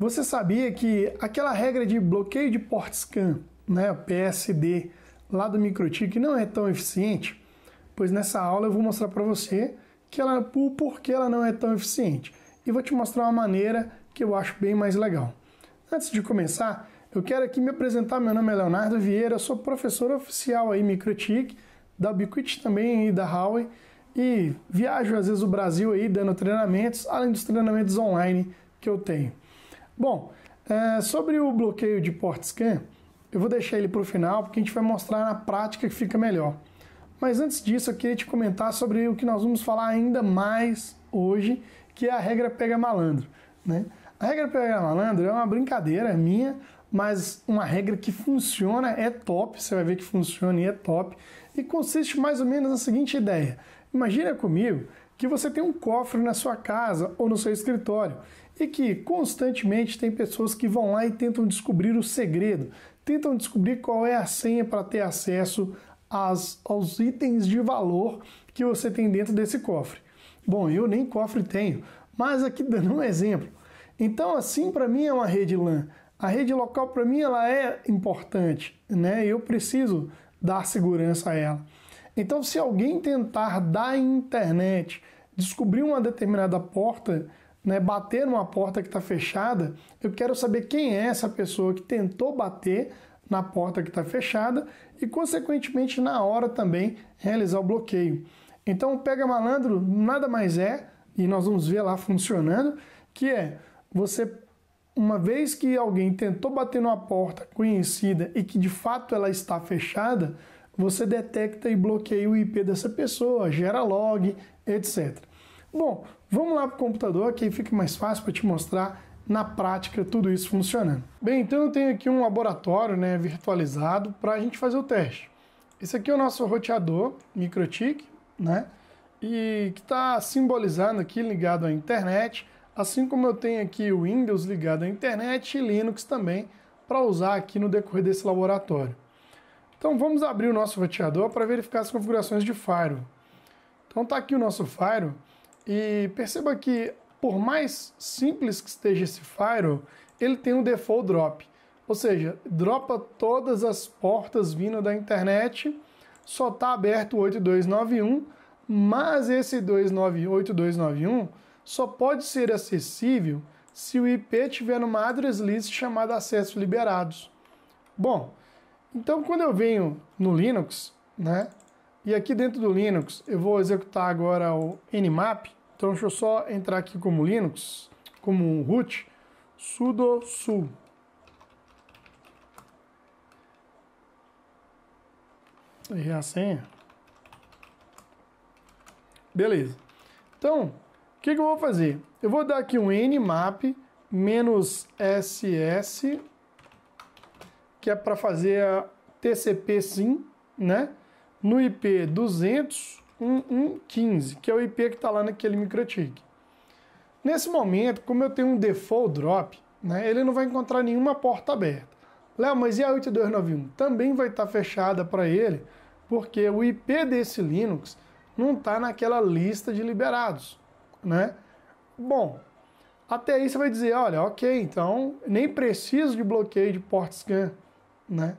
Você sabia que aquela regra de bloqueio de port scan, né, PSD, lá do MicroTik não é tão eficiente? Pois nessa aula eu vou mostrar para você que ela, o porquê ela não é tão eficiente e vou te mostrar uma maneira que eu acho bem mais legal. Antes de começar, eu quero aqui me apresentar. Meu nome é Leonardo Vieira, sou professor oficial aí MicroTik, da Ubiquiti também e da Huawei e viajo às vezes o Brasil aí dando treinamentos, além dos treinamentos online que eu tenho. Bom, é, sobre o bloqueio de port scan, eu vou deixar ele para o final, porque a gente vai mostrar na prática que fica melhor. Mas antes disso, eu queria te comentar sobre o que nós vamos falar ainda mais hoje, que é a regra pega malandro. Né? A regra pega malandro é uma brincadeira minha, mas uma regra que funciona, é top, você vai ver que funciona e é top, e consiste mais ou menos na seguinte ideia. Imagina comigo que você tem um cofre na sua casa ou no seu escritório é que constantemente tem pessoas que vão lá e tentam descobrir o segredo, tentam descobrir qual é a senha para ter acesso às, aos itens de valor que você tem dentro desse cofre. Bom, eu nem cofre tenho, mas aqui dando um exemplo. Então, assim, para mim é uma rede LAN. A rede local para mim ela é importante, né? Eu preciso dar segurança a ela. Então, se alguém tentar da internet descobrir uma determinada porta né, bater numa porta que está fechada, eu quero saber quem é essa pessoa que tentou bater na porta que está fechada e, consequentemente, na hora também realizar o bloqueio. Então, o Pega Malandro nada mais é, e nós vamos ver lá funcionando, que é você, uma vez que alguém tentou bater numa porta conhecida e que de fato ela está fechada, você detecta e bloqueia o IP dessa pessoa, gera log, etc. Bom, Vamos lá para o computador que aí fica mais fácil para te mostrar na prática tudo isso funcionando. Bem, então eu tenho aqui um laboratório né, virtualizado para a gente fazer o teste. Esse aqui é o nosso roteador MikroTik, né? E que está simbolizando aqui ligado à internet, assim como eu tenho aqui o Windows ligado à internet e Linux também para usar aqui no decorrer desse laboratório. Então vamos abrir o nosso roteador para verificar as configurações de firewall. Então está aqui o nosso firewall e perceba que, por mais simples que esteja esse firewall, ele tem um default drop. Ou seja, dropa todas as portas vindo da internet, só está aberto o 8291, mas esse 8291 só pode ser acessível se o IP tiver numa address list chamada acessos liberados. Bom, então quando eu venho no Linux, né, e aqui dentro do Linux, eu vou executar agora o nmap. Então deixa eu só entrar aqui como Linux, como um root, sudo su. Errei a senha. Beleza. Então, o que, que eu vou fazer? Eu vou dar aqui um nmap menos ss, que é para fazer a TCP sim, né? no IP 200.1.1.15, que é o IP que está lá naquele microtig. Nesse momento, como eu tenho um default drop, né, ele não vai encontrar nenhuma porta aberta. Léo, mas e a 8291? Também vai estar tá fechada para ele, porque o IP desse Linux não está naquela lista de liberados, né? Bom, até aí você vai dizer, olha, ok, então nem preciso de bloqueio de port scan, né?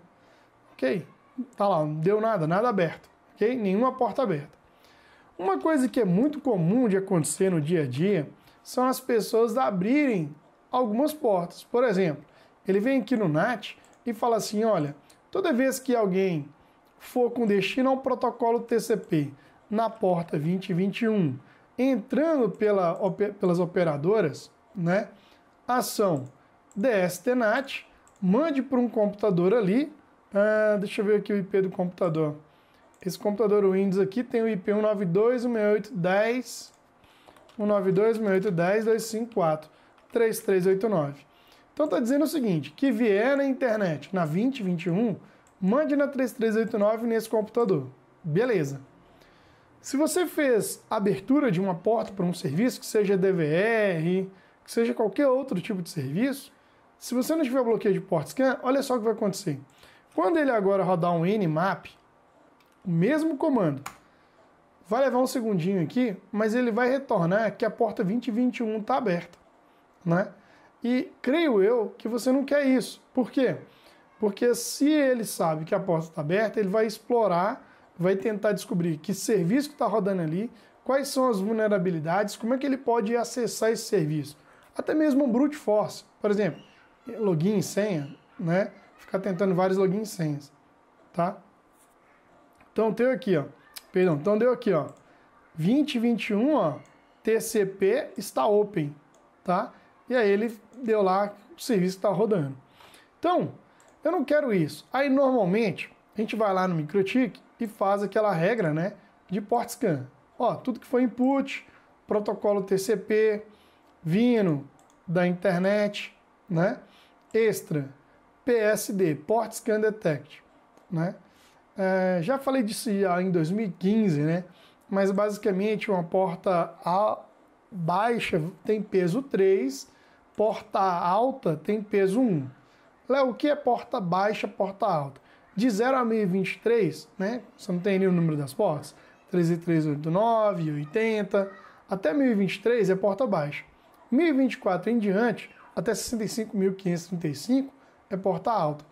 Ok, tá lá, não deu nada, nada aberto, ok? Nenhuma porta aberta. Uma coisa que é muito comum de acontecer no dia a dia são as pessoas abrirem algumas portas. Por exemplo, ele vem aqui no NAT e fala assim: olha, toda vez que alguém for com destino ao protocolo TCP na porta 2021, entrando pela, pelas operadoras, né? Ação DSTNAT, mande para um computador ali ah, deixa eu ver aqui o IP do computador. Esse computador Windows aqui tem o IP 192.168.10.192.168.10.254.3389. Então está dizendo o seguinte, que vier na internet na 2021, mande na 3389 nesse computador. Beleza. Se você fez abertura de uma porta para um serviço, que seja DVR, que seja qualquer outro tipo de serviço, se você não tiver bloqueio de porta scan, olha só o que vai acontecer. Quando ele agora rodar um nmap, o mesmo comando, vai levar um segundinho aqui, mas ele vai retornar que a porta 2021 está aberta, né? E creio eu que você não quer isso. Por quê? Porque se ele sabe que a porta está aberta, ele vai explorar, vai tentar descobrir que serviço que está rodando ali, quais são as vulnerabilidades, como é que ele pode acessar esse serviço. Até mesmo um brute force, por exemplo, login e senha, né? ficar tentando vários login senhas, tá? Então deu aqui, ó. Perdão, então deu aqui, ó. 2021, ó, TCP está open, tá? E aí ele deu lá o serviço está rodando. Então, eu não quero isso. Aí normalmente a gente vai lá no Microtik e faz aquela regra, né, de port scan. Ó, tudo que foi input, protocolo TCP, vindo da internet, né? Extra, PSD, Port Scan Detect. Né? É, já falei disso ah, em 2015, né? mas basicamente uma porta baixa tem peso 3, porta alta tem peso 1. Léo, o que é porta baixa, porta alta? De 0 a 1023, né? Você não tem nenhum número das portas? 13389, 80, até 1023 é porta baixa. 1024 em diante, até 65.535, é porta alta.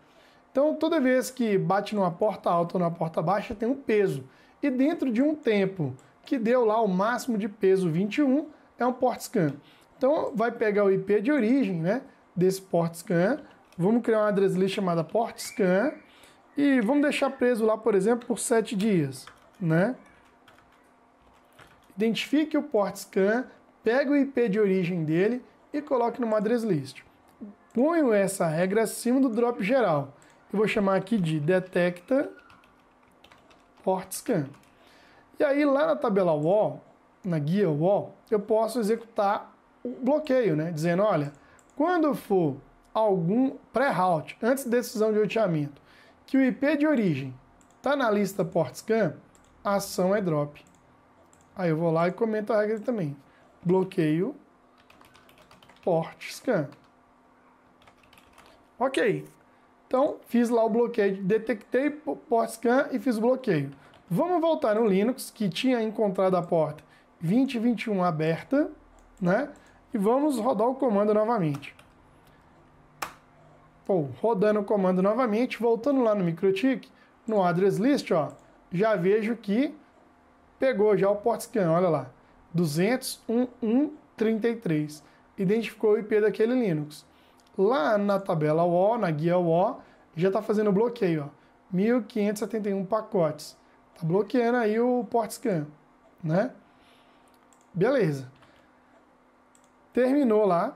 Então, toda vez que bate numa porta alta ou numa porta baixa, tem um peso. E dentro de um tempo que deu lá o máximo de peso 21, é um port scan. Então, vai pegar o IP de origem né, desse port scan, vamos criar uma address list chamada port scan e vamos deixar preso lá, por exemplo, por 7 dias. Né? Identifique o port scan, pegue o IP de origem dele e coloque numa address list ponho essa regra acima do drop geral. Eu vou chamar aqui de detecta port scan. E aí lá na tabela wall, na guia wall, eu posso executar o bloqueio, né? Dizendo, olha, quando for algum pré-route, antes da decisão de roteamento, que o IP de origem está na lista port scan, a ação é drop. Aí eu vou lá e comento a regra também. Bloqueio port scan. Ok. Então, fiz lá o bloqueio, detectei port scan e fiz o bloqueio. Vamos voltar no Linux, que tinha encontrado a porta 2021 aberta, né? E vamos rodar o comando novamente. Pô, rodando o comando novamente, voltando lá no MikroTik, no address list, ó, já vejo que pegou já o port scan, olha lá, 201.1.33, identificou o IP daquele Linux. Lá na tabela O, na guia O, já está fazendo bloqueio, ó, 1.571 pacotes. Está bloqueando aí o port scan, né? Beleza. Terminou lá.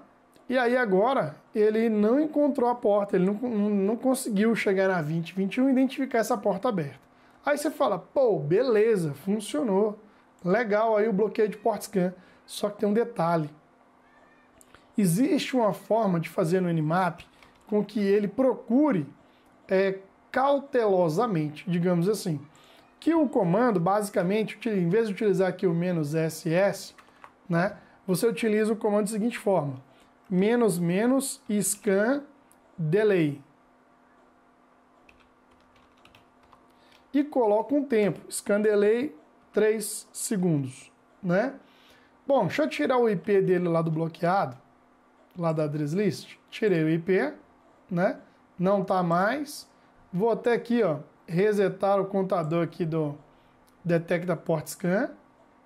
E aí agora ele não encontrou a porta, ele não, não, não conseguiu chegar na 2021 e identificar essa porta aberta. Aí você fala, pô, beleza, funcionou. Legal aí o bloqueio de port scan. Só que tem um detalhe. Existe uma forma de fazer no Nmap com que ele procure é, cautelosamente, digamos assim, que o comando, basicamente, em vez de utilizar aqui o menos "-ss", né, você utiliza o comando da seguinte forma, menos menos scan delay. E coloca um tempo, scan delay 3 segundos, né? Bom, deixa eu tirar o IP dele lá do bloqueado, lá da Drislist, tirei o IP, né? Não tá mais. Vou até aqui, ó, resetar o contador aqui do Detecta Port Scan,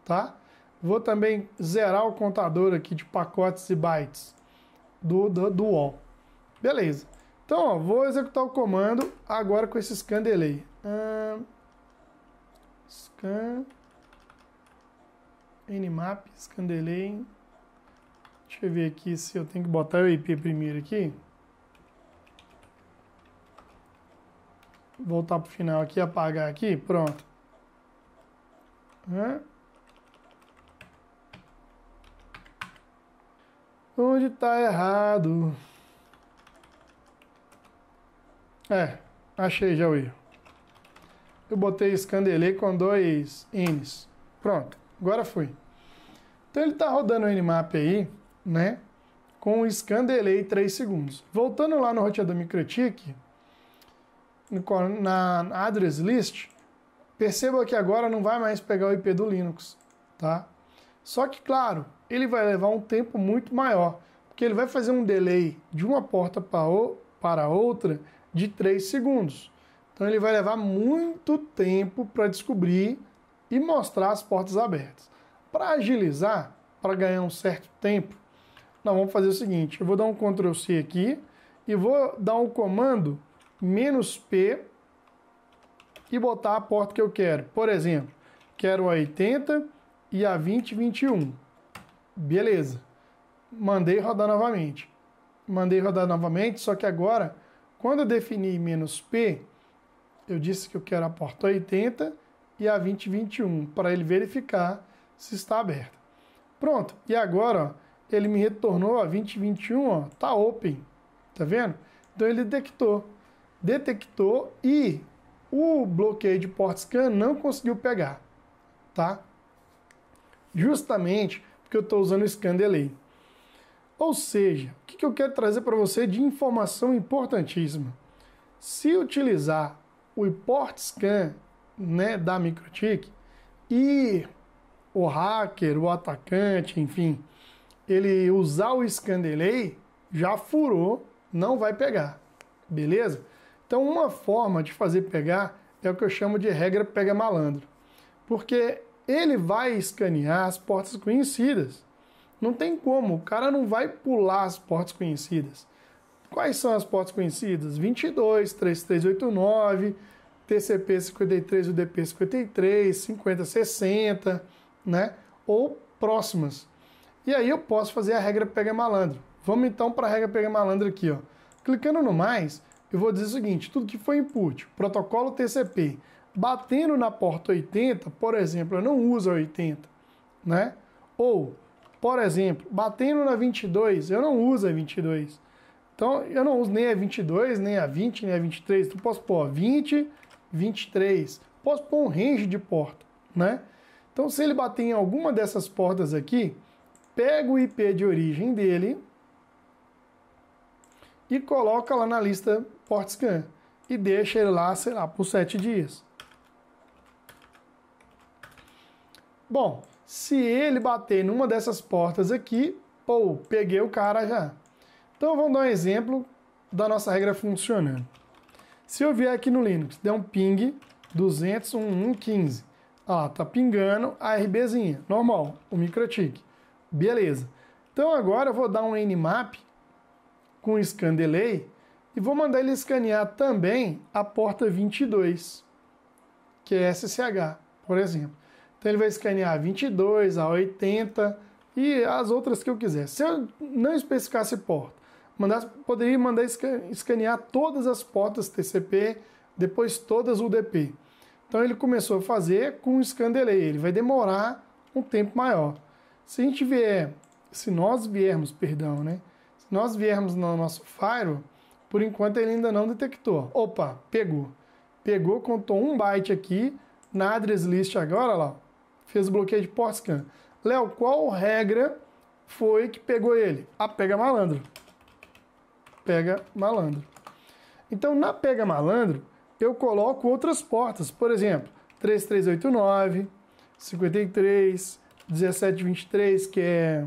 tá? Vou também zerar o contador aqui de pacotes e bytes do, do, do Beleza. Então, ó, vou executar o comando agora com esse scan delay. Hum, scan nmap, scan delay, Deixa eu ver aqui se eu tenho que botar o IP primeiro aqui. Voltar para o final aqui, apagar aqui, pronto. Onde está errado? É, achei já o erro. Eu botei escandelei com dois N's. Pronto, agora foi. Então ele está rodando o Nmap aí né? Com o scan delay 3 segundos. Voltando lá no roteador Microtik, na address list, perceba que agora não vai mais pegar o IP do Linux, tá? Só que, claro, ele vai levar um tempo muito maior, porque ele vai fazer um delay de uma porta para outra de 3 segundos. Então ele vai levar muito tempo para descobrir e mostrar as portas abertas. Para agilizar, para ganhar um certo tempo, nós vamos fazer o seguinte, eu vou dar um Ctrl C aqui e vou dar um comando menos P e botar a porta que eu quero. Por exemplo, quero a 80 e a 2021. Beleza. Mandei rodar novamente. Mandei rodar novamente, só que agora, quando eu defini menos P, eu disse que eu quero a porta 80 e a 2021, para ele verificar se está aberta. Pronto, e agora... Ó, ele me retornou, a 2021, ó, tá open, tá vendo? Então ele detectou, detectou e o bloqueio de port scan não conseguiu pegar, tá? Justamente porque eu estou usando o scan delay. Ou seja, o que eu quero trazer para você de informação importantíssima? Se utilizar o port scan né, da MikroTik e o hacker, o atacante, enfim, ele usar o scan delay, já furou, não vai pegar, beleza? Então uma forma de fazer pegar é o que eu chamo de regra pega malandro, porque ele vai escanear as portas conhecidas. Não tem como, o cara não vai pular as portas conhecidas. Quais são as portas conhecidas? 22, 3389, TCP 53, UDP 53, 5060, né? Ou próximas. E aí eu posso fazer a regra pega malandro. Vamos então para a regra pega malandro aqui, ó. Clicando no mais, eu vou dizer o seguinte, tudo que foi input, protocolo TCP, batendo na porta 80, por exemplo, eu não uso a 80, né? Ou, por exemplo, batendo na 22, eu não uso a 22. Então, eu não uso nem a 22, nem a 20, nem a 23. Então, posso pôr 20, 23. Posso pôr um range de porta, né? Então, se ele bater em alguma dessas portas aqui, pega o IP de origem dele e coloca lá na lista PortScan e deixa ele lá, sei lá, por 7 dias. Bom, se ele bater numa dessas portas aqui, pô, peguei o cara já. Então vamos dar um exemplo da nossa regra funcionando. Se eu vier aqui no Linux, der um ping 201.115, ah, tá pingando a RBzinha, normal, o MicroTik. Beleza. Então agora eu vou dar um Nmap com Scan Delay e vou mandar ele escanear também a porta 22, que é SSH, por exemplo. Então ele vai escanear a 22, a 80 e as outras que eu quiser. Se eu não especificasse porta, mandasse, poderia mandar escanear todas as portas TCP, depois todas UDP. Então ele começou a fazer com o scan delay, ele vai demorar um tempo maior. Se a gente vier, se nós viermos, perdão, né? Se nós viermos no nosso firewall, por enquanto ele ainda não detectou. Opa, pegou. Pegou, contou um byte aqui na address list agora, lá. Fez o bloqueio de port scan. Léo, qual regra foi que pegou ele? a pega malandro. Pega malandro. Então, na pega malandro, eu coloco outras portas. Por exemplo, 3389, 53, 1723, que é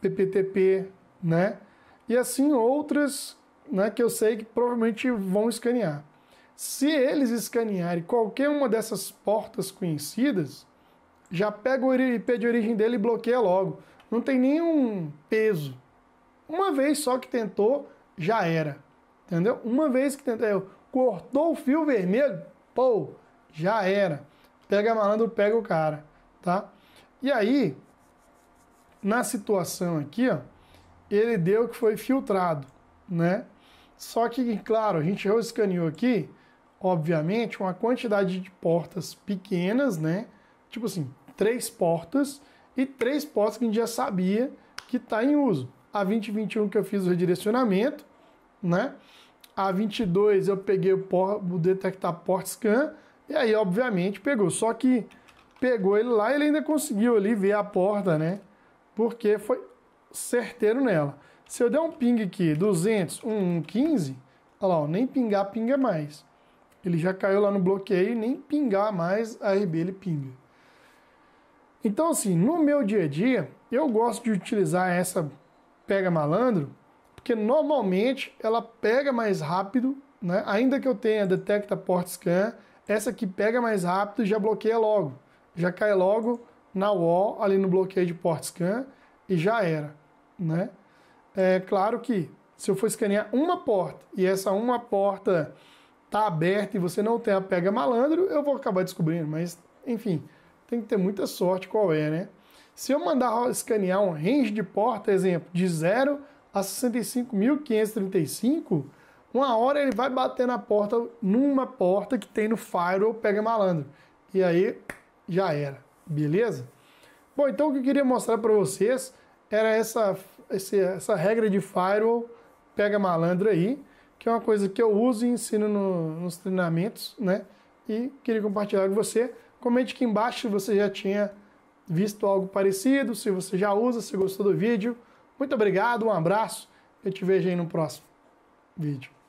PPTP, né? E assim outras, né, que eu sei que provavelmente vão escanear. Se eles escanearem qualquer uma dessas portas conhecidas, já pega o IP de origem dele e bloqueia logo. Não tem nenhum peso. Uma vez só que tentou, já era. Entendeu? Uma vez que tentou, cortou o fio vermelho, pô, já era. Pega malandro, pega o cara tá? E aí, na situação aqui, ó, ele deu que foi filtrado, né? Só que, claro, a gente escaneou aqui, obviamente, uma quantidade de portas pequenas, né? Tipo assim, três portas e três portas que a gente já sabia que está em uso. A 2021 que eu fiz o redirecionamento, né? A 22 eu peguei o, por, o detectar port scan e aí, obviamente, pegou. Só que pegou ele lá e ele ainda conseguiu ali ver a porta, né? Porque foi certeiro nela. Se eu der um ping aqui, 200, 115 15, olha lá, ó, nem pingar, pinga mais. Ele já caiu lá no bloqueio, nem pingar mais, a RB ele pinga. Então, assim, no meu dia a dia, eu gosto de utilizar essa pega malandro, porque normalmente ela pega mais rápido, né? Ainda que eu tenha detecta port scan, essa aqui pega mais rápido e já bloqueia logo já cai logo na wall, ali no bloqueio de port scan, e já era. Né? É claro que se eu for escanear uma porta e essa uma porta está aberta e você não tem a pega malandro, eu vou acabar descobrindo, mas enfim, tem que ter muita sorte qual é, né? Se eu mandar escanear um range de porta, exemplo, de 0 a 65.535, uma hora ele vai bater na porta, numa porta que tem no firewall pega malandro. E aí já era, beleza? Bom, então o que eu queria mostrar para vocês era essa, essa regra de firewall pega malandro aí, que é uma coisa que eu uso e ensino no, nos treinamentos, né? E queria compartilhar com você. Comente aqui embaixo se você já tinha visto algo parecido, se você já usa, se gostou do vídeo. Muito obrigado, um abraço. Eu te vejo aí no próximo vídeo.